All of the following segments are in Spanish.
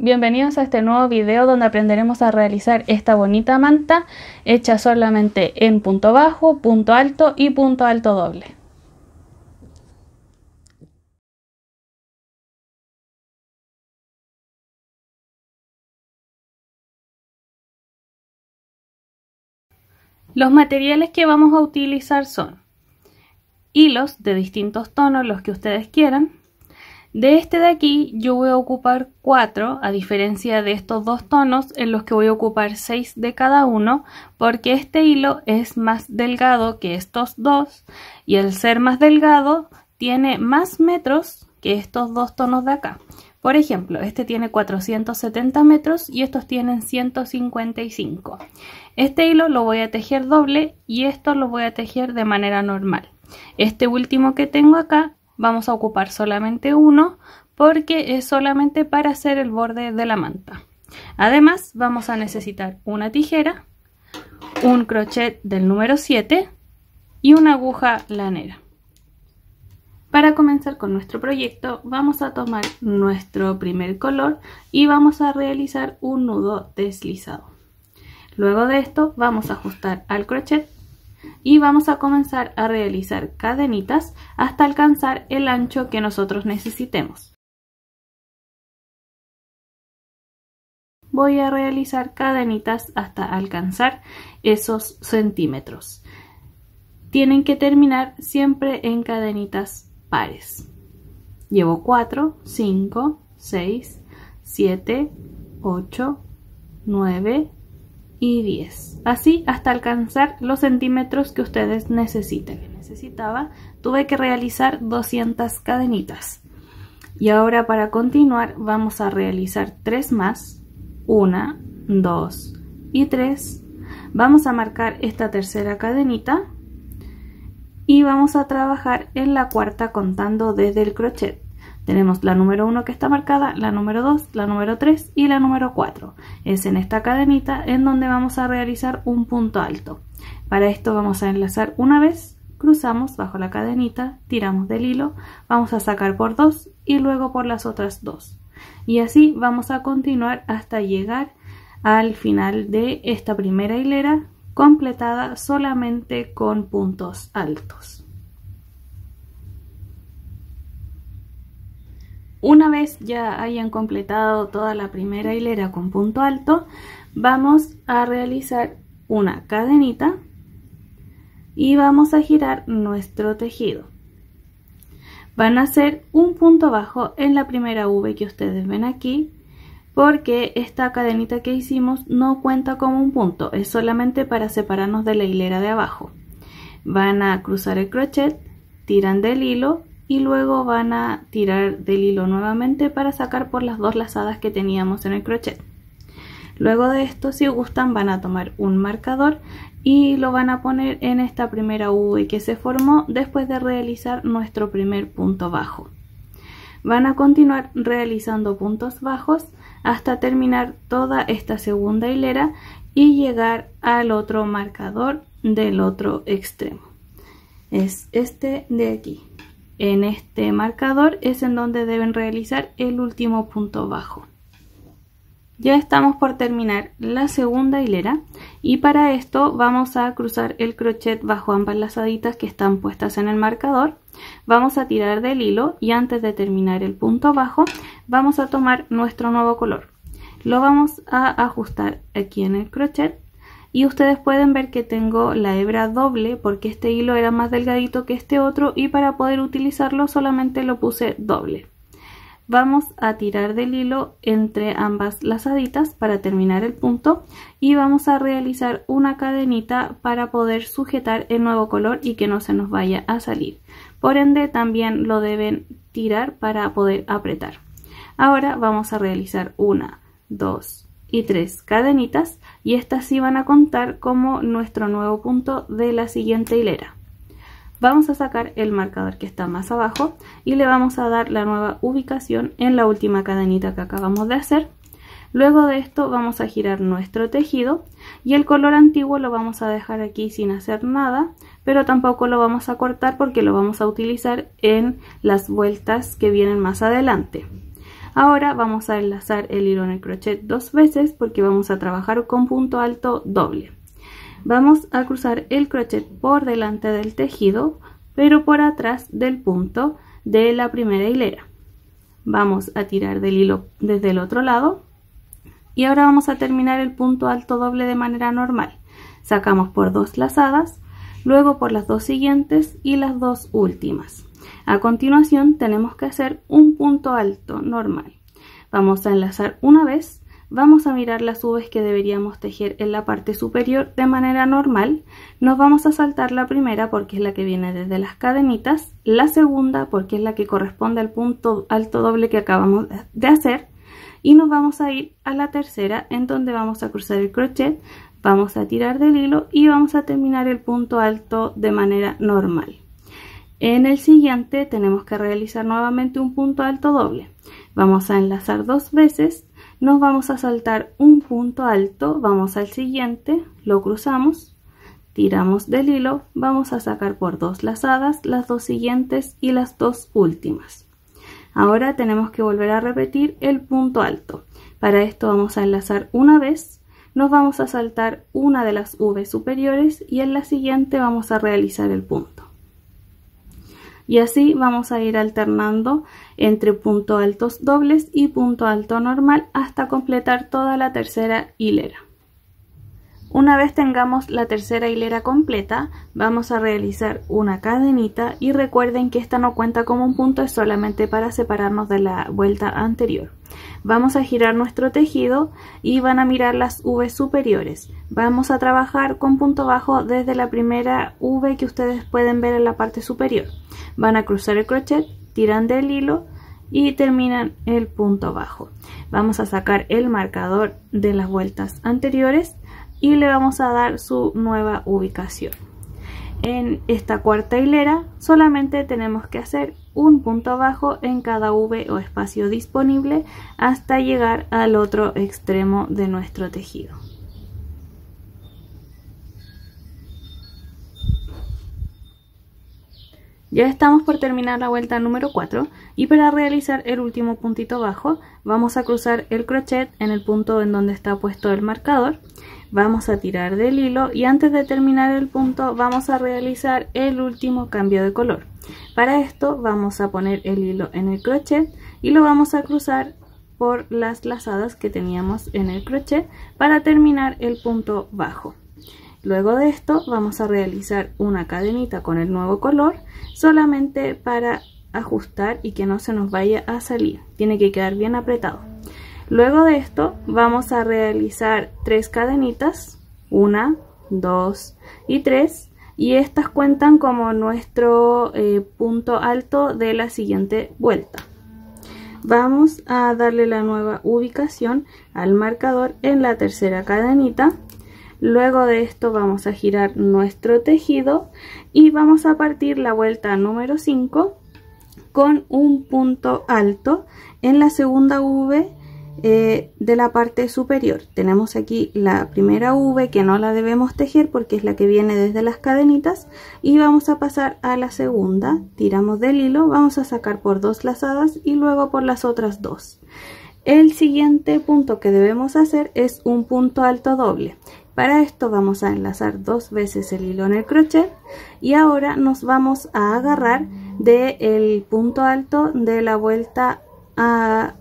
bienvenidos a este nuevo video donde aprenderemos a realizar esta bonita manta hecha solamente en punto bajo, punto alto y punto alto doble. Los materiales que vamos a utilizar son hilos de distintos tonos, los que ustedes quieran, de este de aquí yo voy a ocupar 4, a diferencia de estos dos tonos en los que voy a ocupar 6 de cada uno, porque este hilo es más delgado que estos dos y al ser más delgado tiene más metros que estos dos tonos de acá. Por ejemplo, este tiene 470 metros y estos tienen 155. Este hilo lo voy a tejer doble y esto lo voy a tejer de manera normal. Este último que tengo acá vamos a ocupar solamente uno porque es solamente para hacer el borde de la manta. Además vamos a necesitar una tijera, un crochet del número 7 y una aguja lanera. Para comenzar con nuestro proyecto vamos a tomar nuestro primer color y vamos a realizar un nudo deslizado. Luego de esto vamos a ajustar al crochet y vamos a comenzar a realizar cadenitas hasta alcanzar el ancho que nosotros necesitemos. Voy a realizar cadenitas hasta alcanzar esos centímetros. Tienen que terminar siempre en cadenitas pares. Llevo 4, 5, 6, 7, 8, 9, y 10. Así hasta alcanzar los centímetros que ustedes necesiten. Necesitaba, tuve que realizar 200 cadenitas. Y ahora para continuar vamos a realizar 3 más. 1, 2 y 3. Vamos a marcar esta tercera cadenita y vamos a trabajar en la cuarta contando desde el crochet. Tenemos la número 1 que está marcada, la número 2, la número 3 y la número 4. Es en esta cadenita en donde vamos a realizar un punto alto. Para esto vamos a enlazar una vez, cruzamos bajo la cadenita, tiramos del hilo, vamos a sacar por 2 y luego por las otras dos Y así vamos a continuar hasta llegar al final de esta primera hilera completada solamente con puntos altos. Una vez ya hayan completado toda la primera hilera con punto alto, vamos a realizar una cadenita y vamos a girar nuestro tejido. Van a hacer un punto bajo en la primera V que ustedes ven aquí, porque esta cadenita que hicimos no cuenta como un punto, es solamente para separarnos de la hilera de abajo. Van a cruzar el crochet, tiran del hilo y luego van a tirar del hilo nuevamente para sacar por las dos lazadas que teníamos en el crochet luego de esto si gustan van a tomar un marcador y lo van a poner en esta primera V que se formó después de realizar nuestro primer punto bajo van a continuar realizando puntos bajos hasta terminar toda esta segunda hilera y llegar al otro marcador del otro extremo es este de aquí en este marcador es en donde deben realizar el último punto bajo. Ya estamos por terminar la segunda hilera y para esto vamos a cruzar el crochet bajo ambas lazaditas que están puestas en el marcador. Vamos a tirar del hilo y antes de terminar el punto bajo vamos a tomar nuestro nuevo color. Lo vamos a ajustar aquí en el crochet y ustedes pueden ver que tengo la hebra doble porque este hilo era más delgadito que este otro y para poder utilizarlo solamente lo puse doble. Vamos a tirar del hilo entre ambas lazaditas para terminar el punto y vamos a realizar una cadenita para poder sujetar el nuevo color y que no se nos vaya a salir. Por ende también lo deben tirar para poder apretar. Ahora vamos a realizar una, dos, y tres cadenitas y estas sí van a contar como nuestro nuevo punto de la siguiente hilera. Vamos a sacar el marcador que está más abajo y le vamos a dar la nueva ubicación en la última cadenita que acabamos de hacer. Luego de esto vamos a girar nuestro tejido y el color antiguo lo vamos a dejar aquí sin hacer nada, pero tampoco lo vamos a cortar porque lo vamos a utilizar en las vueltas que vienen más adelante. Ahora vamos a enlazar el hilo en el crochet dos veces porque vamos a trabajar con punto alto doble. Vamos a cruzar el crochet por delante del tejido, pero por atrás del punto de la primera hilera. Vamos a tirar del hilo desde el otro lado y ahora vamos a terminar el punto alto doble de manera normal. Sacamos por dos lazadas, luego por las dos siguientes y las dos últimas. A continuación tenemos que hacer un punto alto normal. Vamos a enlazar una vez, vamos a mirar las uves que deberíamos tejer en la parte superior de manera normal, nos vamos a saltar la primera porque es la que viene desde las cadenitas, la segunda porque es la que corresponde al punto alto doble que acabamos de hacer, y nos vamos a ir a la tercera en donde vamos a cruzar el crochet, vamos a tirar del hilo y vamos a terminar el punto alto de manera normal. En el siguiente tenemos que realizar nuevamente un punto alto doble. Vamos a enlazar dos veces, nos vamos a saltar un punto alto, vamos al siguiente, lo cruzamos, tiramos del hilo, vamos a sacar por dos lazadas las dos siguientes y las dos últimas. Ahora tenemos que volver a repetir el punto alto. Para esto vamos a enlazar una vez, nos vamos a saltar una de las V superiores y en la siguiente vamos a realizar el punto y así vamos a ir alternando entre punto altos dobles y punto alto normal hasta completar toda la tercera hilera. Una vez tengamos la tercera hilera completa, vamos a realizar una cadenita y recuerden que esta no cuenta como un punto, es solamente para separarnos de la vuelta anterior. Vamos a girar nuestro tejido y van a mirar las V superiores. Vamos a trabajar con punto bajo desde la primera V que ustedes pueden ver en la parte superior. Van a cruzar el crochet, tiran del hilo y terminan el punto bajo. Vamos a sacar el marcador de las vueltas anteriores y le vamos a dar su nueva ubicación. En esta cuarta hilera solamente tenemos que hacer un punto bajo en cada V o espacio disponible hasta llegar al otro extremo de nuestro tejido. Ya estamos por terminar la vuelta número 4 y para realizar el último puntito bajo vamos a cruzar el crochet en el punto en donde está puesto el marcador vamos a tirar del hilo y antes de terminar el punto vamos a realizar el último cambio de color para esto vamos a poner el hilo en el crochet y lo vamos a cruzar por las lazadas que teníamos en el crochet para terminar el punto bajo Luego de esto vamos a realizar una cadenita con el nuevo color solamente para ajustar y que no se nos vaya a salir. Tiene que quedar bien apretado. Luego de esto vamos a realizar tres cadenitas, una, dos y tres. Y estas cuentan como nuestro eh, punto alto de la siguiente vuelta. Vamos a darle la nueva ubicación al marcador en la tercera cadenita Luego de esto vamos a girar nuestro tejido y vamos a partir la vuelta número 5 con un punto alto en la segunda V eh, de la parte superior. Tenemos aquí la primera V que no la debemos tejer porque es la que viene desde las cadenitas y vamos a pasar a la segunda. Tiramos del hilo, vamos a sacar por dos lazadas y luego por las otras dos. El siguiente punto que debemos hacer es un punto alto doble. Para esto vamos a enlazar dos veces el hilo en el crochet y ahora nos vamos a agarrar del punto alto de la vuelta a,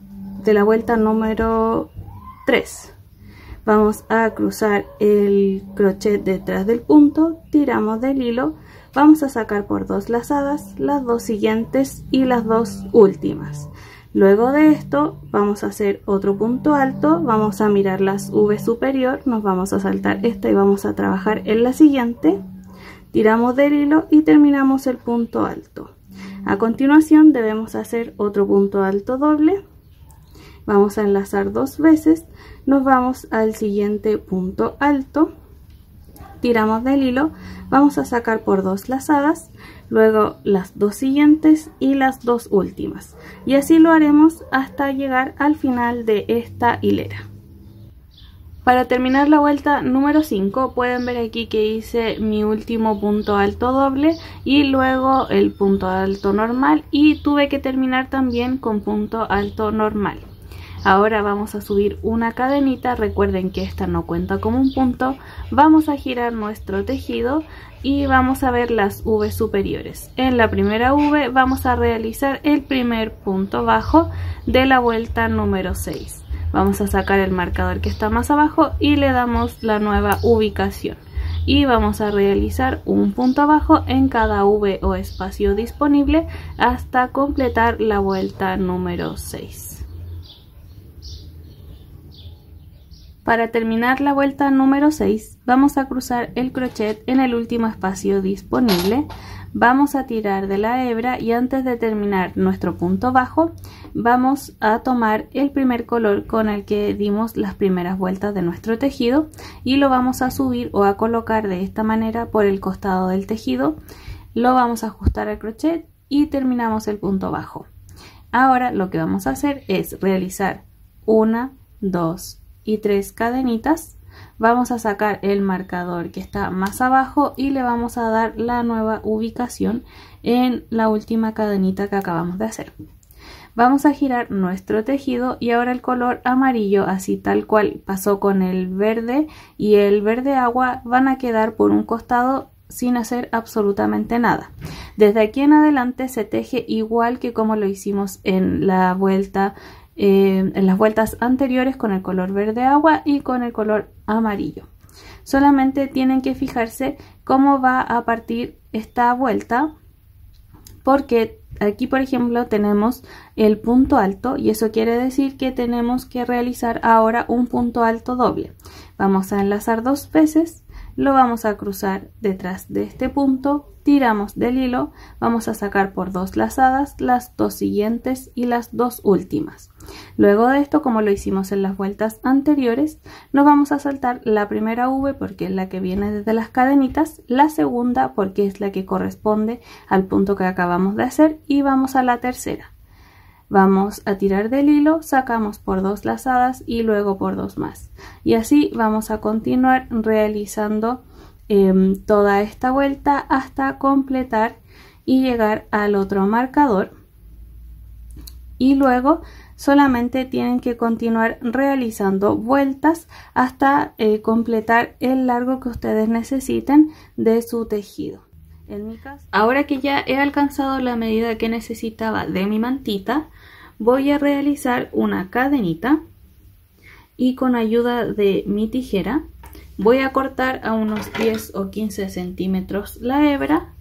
de la vuelta número 3 vamos a cruzar el crochet detrás del punto tiramos del hilo vamos a sacar por dos lazadas las dos siguientes y las dos últimas Luego de esto vamos a hacer otro punto alto, vamos a mirar las V superior, nos vamos a saltar esta y vamos a trabajar en la siguiente. Tiramos del hilo y terminamos el punto alto. A continuación debemos hacer otro punto alto doble. Vamos a enlazar dos veces, nos vamos al siguiente punto alto, tiramos del hilo, vamos a sacar por dos lazadas, luego las dos siguientes y las dos últimas y así lo haremos hasta llegar al final de esta hilera para terminar la vuelta número 5 pueden ver aquí que hice mi último punto alto doble y luego el punto alto normal y tuve que terminar también con punto alto normal Ahora vamos a subir una cadenita, recuerden que esta no cuenta como un punto. Vamos a girar nuestro tejido y vamos a ver las V superiores. En la primera V vamos a realizar el primer punto bajo de la vuelta número 6. Vamos a sacar el marcador que está más abajo y le damos la nueva ubicación. Y vamos a realizar un punto bajo en cada V o espacio disponible hasta completar la vuelta número 6. Para terminar la vuelta número 6 vamos a cruzar el crochet en el último espacio disponible, vamos a tirar de la hebra y antes de terminar nuestro punto bajo vamos a tomar el primer color con el que dimos las primeras vueltas de nuestro tejido y lo vamos a subir o a colocar de esta manera por el costado del tejido, lo vamos a ajustar al crochet y terminamos el punto bajo. Ahora lo que vamos a hacer es realizar una, dos, y tres cadenitas vamos a sacar el marcador que está más abajo y le vamos a dar la nueva ubicación en la última cadenita que acabamos de hacer vamos a girar nuestro tejido y ahora el color amarillo así tal cual pasó con el verde y el verde agua van a quedar por un costado sin hacer absolutamente nada. Desde aquí en adelante se teje igual que como lo hicimos en la vuelta eh, en las vueltas anteriores con el color verde agua y con el color amarillo. Solamente tienen que fijarse cómo va a partir esta vuelta porque aquí por ejemplo tenemos el punto alto y eso quiere decir que tenemos que realizar ahora un punto alto doble. Vamos a enlazar dos veces, lo vamos a cruzar detrás de este punto, tiramos del hilo, vamos a sacar por dos lazadas las dos siguientes y las dos últimas. Luego de esto, como lo hicimos en las vueltas anteriores, nos vamos a saltar la primera V porque es la que viene desde las cadenitas, la segunda porque es la que corresponde al punto que acabamos de hacer y vamos a la tercera. Vamos a tirar del hilo, sacamos por dos lazadas y luego por dos más. Y así vamos a continuar realizando em, toda esta vuelta hasta completar y llegar al otro marcador. Y luego solamente tienen que continuar realizando vueltas hasta eh, completar el largo que ustedes necesiten de su tejido. En mi caso, ahora que ya he alcanzado la medida que necesitaba de mi mantita, voy a realizar una cadenita y con ayuda de mi tijera voy a cortar a unos 10 o 15 centímetros la hebra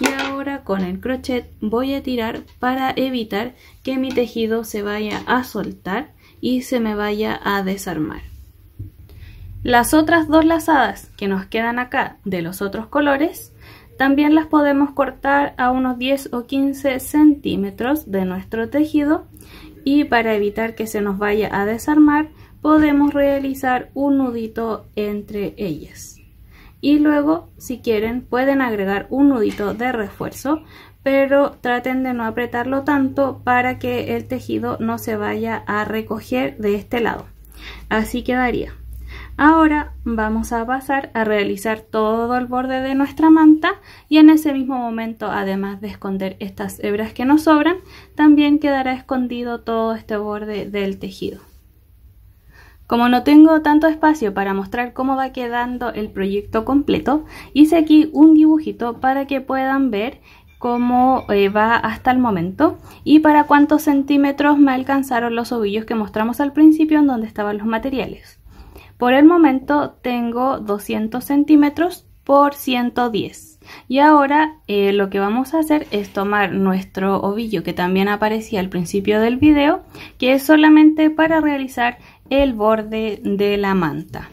y ahora con el crochet voy a tirar para evitar que mi tejido se vaya a soltar y se me vaya a desarmar las otras dos lazadas que nos quedan acá de los otros colores también las podemos cortar a unos 10 o 15 centímetros de nuestro tejido y para evitar que se nos vaya a desarmar podemos realizar un nudito entre ellas y luego si quieren pueden agregar un nudito de refuerzo pero traten de no apretarlo tanto para que el tejido no se vaya a recoger de este lado así quedaría ahora vamos a pasar a realizar todo el borde de nuestra manta y en ese mismo momento además de esconder estas hebras que nos sobran también quedará escondido todo este borde del tejido como no tengo tanto espacio para mostrar cómo va quedando el proyecto completo, hice aquí un dibujito para que puedan ver cómo eh, va hasta el momento y para cuántos centímetros me alcanzaron los ovillos que mostramos al principio en donde estaban los materiales. Por el momento tengo 200 centímetros por 110 y ahora eh, lo que vamos a hacer es tomar nuestro ovillo que también aparecía al principio del video que es solamente para realizar el borde de la manta.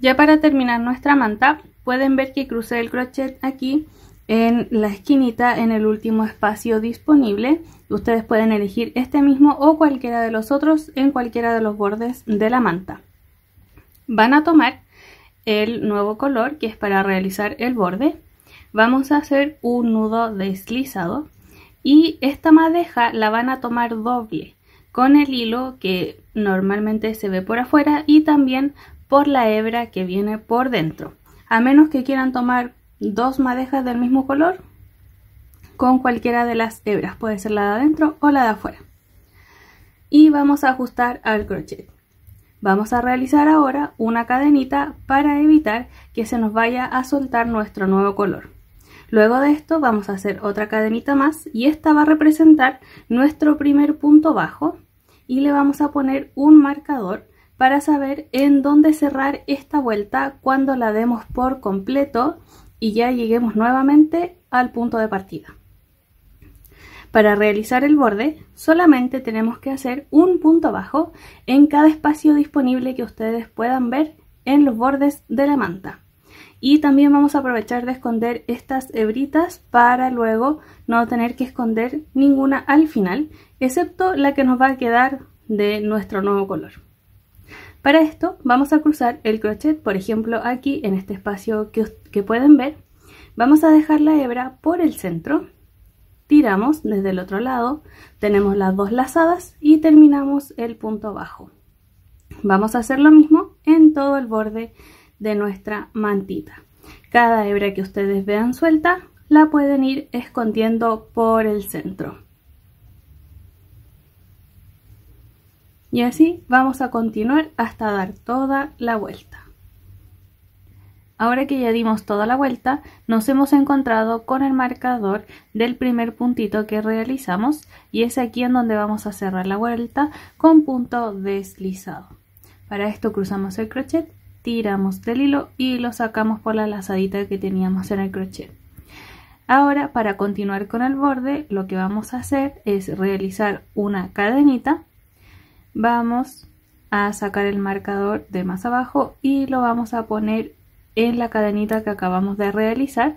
Ya para terminar nuestra manta, pueden ver que crucé el crochet aquí en la esquinita en el último espacio disponible. Ustedes pueden elegir este mismo o cualquiera de los otros en cualquiera de los bordes de la manta. Van a tomar el nuevo color que es para realizar el borde. Vamos a hacer un nudo deslizado y esta madeja la van a tomar doble con el hilo que normalmente se ve por afuera y también por la hebra que viene por dentro. A menos que quieran tomar dos madejas del mismo color con cualquiera de las hebras, puede ser la de adentro o la de afuera. Y vamos a ajustar al crochet. Vamos a realizar ahora una cadenita para evitar que se nos vaya a soltar nuestro nuevo color. Luego de esto vamos a hacer otra cadenita más y esta va a representar nuestro primer punto bajo y le vamos a poner un marcador para saber en dónde cerrar esta vuelta cuando la demos por completo y ya lleguemos nuevamente al punto de partida. Para realizar el borde solamente tenemos que hacer un punto bajo en cada espacio disponible que ustedes puedan ver en los bordes de la manta y también vamos a aprovechar de esconder estas hebritas para luego no tener que esconder ninguna al final, excepto la que nos va a quedar de nuestro nuevo color. Para esto vamos a cruzar el crochet, por ejemplo aquí en este espacio que, pueden ver, vamos a dejar la hebra por el centro, tiramos desde el otro lado, tenemos las dos lazadas y terminamos el punto bajo. Vamos a hacer lo mismo en todo el borde de nuestra mantita. Cada hebra que ustedes vean suelta la pueden ir escondiendo por el centro. Y así vamos a continuar hasta dar toda la vuelta. Ahora que ya dimos toda la vuelta, nos hemos encontrado con el marcador del primer puntito que realizamos y es aquí en donde vamos a cerrar la vuelta con punto deslizado. Para esto cruzamos el crochet tiramos del hilo y lo sacamos por la lazadita que teníamos en el crochet ahora para continuar con el borde lo que vamos a hacer es realizar una cadenita vamos a sacar el marcador de más abajo y lo vamos a poner en la cadenita que acabamos de realizar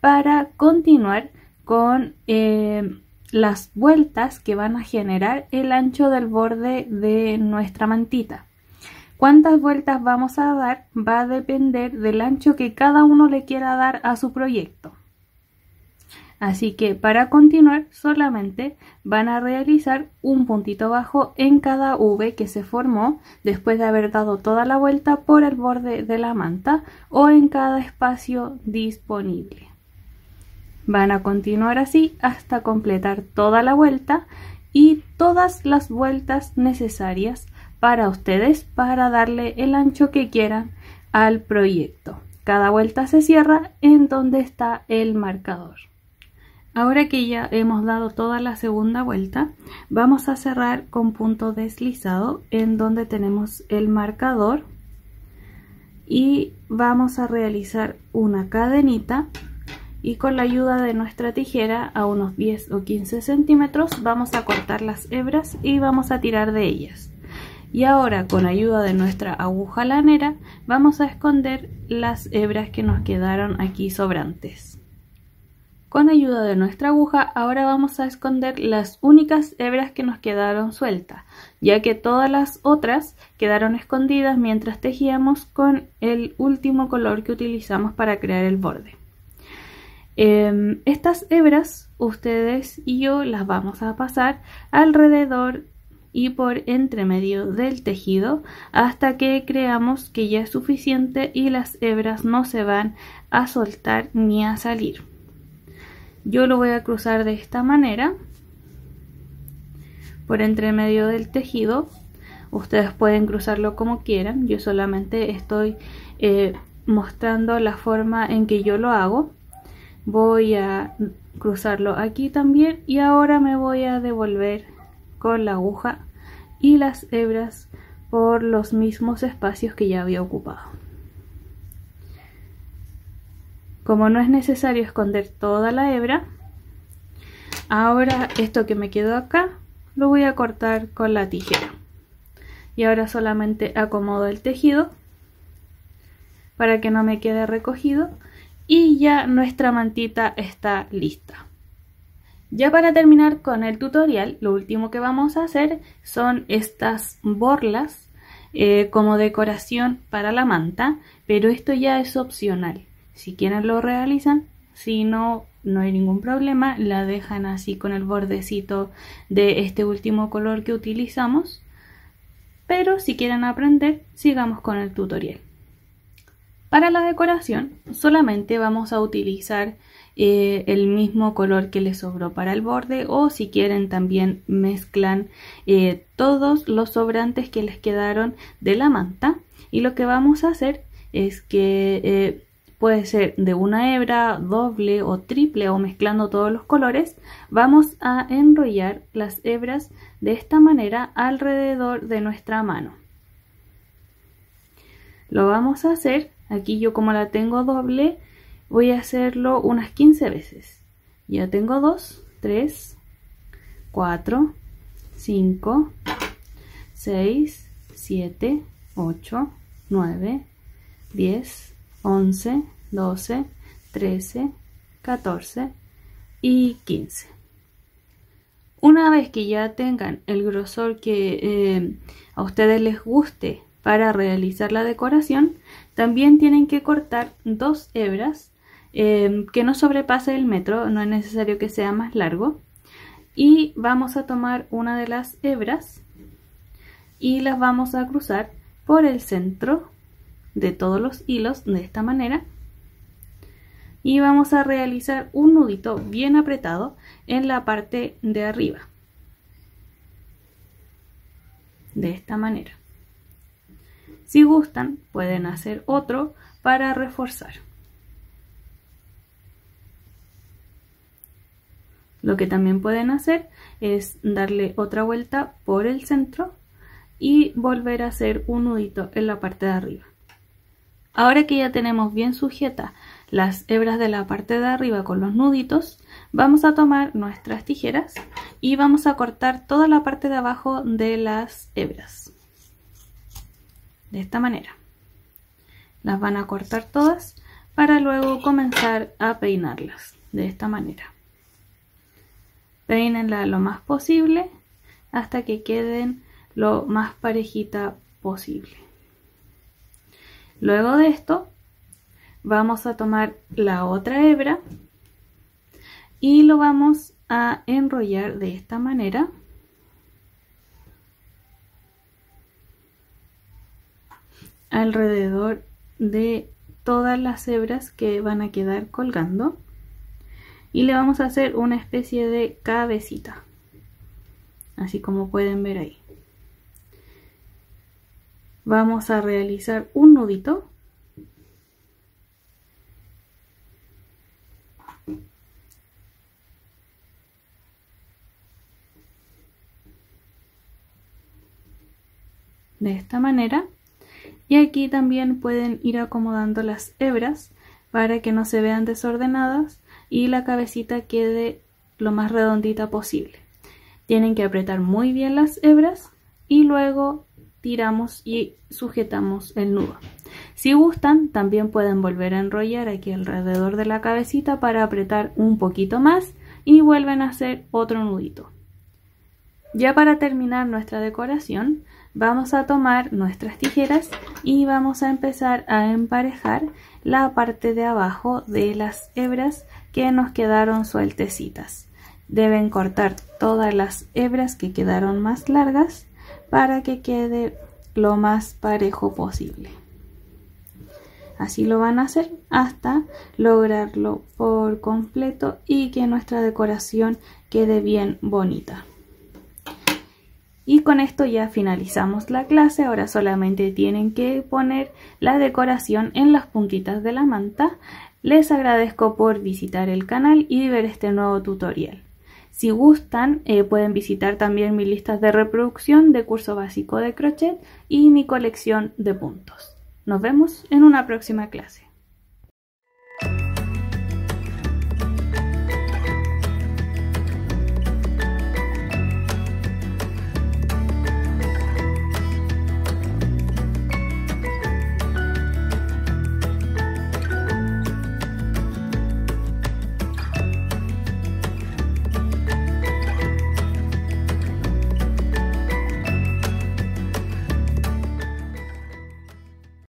para continuar con eh, las vueltas que van a generar el ancho del borde de nuestra mantita Cuántas vueltas vamos a dar va a depender del ancho que cada uno le quiera dar a su proyecto. Así que para continuar solamente van a realizar un puntito bajo en cada V que se formó después de haber dado toda la vuelta por el borde de la manta o en cada espacio disponible. Van a continuar así hasta completar toda la vuelta y todas las vueltas necesarias para ustedes para darle el ancho que quieran al proyecto. Cada vuelta se cierra en donde está el marcador. Ahora que ya hemos dado toda la segunda vuelta, vamos a cerrar con punto deslizado en donde tenemos el marcador y vamos a realizar una cadenita y con la ayuda de nuestra tijera a unos 10 o 15 centímetros vamos a cortar las hebras y vamos a tirar de ellas. Y ahora, con ayuda de nuestra aguja lanera, vamos a esconder las hebras que nos quedaron aquí sobrantes. Con ayuda de nuestra aguja, ahora vamos a esconder las únicas hebras que nos quedaron sueltas, ya que todas las otras quedaron escondidas mientras tejíamos con el último color que utilizamos para crear el borde. Em, estas hebras ustedes y yo las vamos a pasar alrededor y por entremedio del tejido hasta que creamos que ya es suficiente y las hebras no se van a soltar ni a salir. Yo lo voy a cruzar de esta manera por entremedio del tejido. Ustedes pueden cruzarlo como quieran, yo solamente estoy eh, mostrando la forma en que yo lo hago. Voy a cruzarlo aquí también y ahora me voy a devolver con la aguja y las hebras por los mismos espacios que ya había ocupado. Como no es necesario esconder toda la hebra, ahora esto que me quedó acá lo voy a cortar con la tijera. Y ahora solamente acomodo el tejido para que no me quede recogido y ya nuestra mantita está lista. Ya para terminar con el tutorial, lo último que vamos a hacer son estas borlas eh, como decoración para la manta, pero esto ya es opcional. Si quieren lo realizan, si no, no hay ningún problema, la dejan así con el bordecito de este último color que utilizamos. Pero si quieren aprender, sigamos con el tutorial. Para la decoración solamente vamos a utilizar eh, el mismo color que les sobró para el borde o si quieren también mezclan eh, todos los sobrantes que les quedaron de la manta y lo que vamos a hacer es que eh, puede ser de una hebra doble o triple o mezclando todos los colores vamos a enrollar las hebras de esta manera alrededor de nuestra mano lo vamos a hacer aquí yo como la tengo doble voy a hacerlo unas 15 veces. Ya tengo 2, 3, 4, 5, 6, 7, 8, 9, 10, 11, 12, 13, 14 y 15. Una vez que ya tengan el grosor que eh, a ustedes les guste para realizar la decoración, también tienen que cortar dos hebras Em, que no sobrepase el metro, no es necesario que sea más largo. Y vamos a tomar una de las hebras y las vamos a cruzar por el centro de todos los hilos de esta manera y vamos a realizar un nudito bien apretado en la parte de arriba de esta manera si gustan pueden hacer otro para reforzar Lo que también pueden hacer es darle otra vuelta por el centro y volver a hacer un nudito en la parte de arriba. Ahora que ya tenemos bien sujetas las hebras de la parte de arriba con los nuditos, vamos a tomar nuestras tijeras y vamos a cortar toda la parte de abajo de las hebras. De esta manera. Las van a cortar todas para luego comenzar a peinarlas. De esta manera. Reínenla lo más posible hasta que queden lo más parejita posible. Luego de esto, vamos a tomar la otra hebra y lo vamos a enrollar de esta manera. alrededor de todas las hebras que van a quedar colgando y le vamos a hacer una especie de cabecita así como pueden ver ahí vamos a realizar un nudito de esta manera y aquí también pueden ir acomodando las hebras para que no se vean desordenadas y la cabecita quede lo más redondita posible. Tienen que apretar muy bien las hebras y luego tiramos y sujetamos el nudo. Si gustan, también pueden volver a enrollar aquí alrededor de la cabecita para apretar un poquito más y vuelven a hacer otro nudito. Ya para terminar nuestra decoración, vamos a tomar nuestras tijeras y vamos a empezar a emparejar la parte de abajo de las hebras que nos quedaron sueltecitas. Deben cortar todas las hebras que quedaron más largas para que quede lo más parejo posible. Así lo van a hacer hasta lograrlo por completo y que nuestra decoración quede bien bonita. Y con esto ya finalizamos la clase, ahora solamente tienen que poner la decoración en las puntitas de la manta. Les agradezco por visitar el canal y ver este nuevo tutorial. Si gustan, eh, pueden visitar también mis listas de reproducción de curso básico de crochet y mi colección de puntos. Nos vemos en una próxima clase.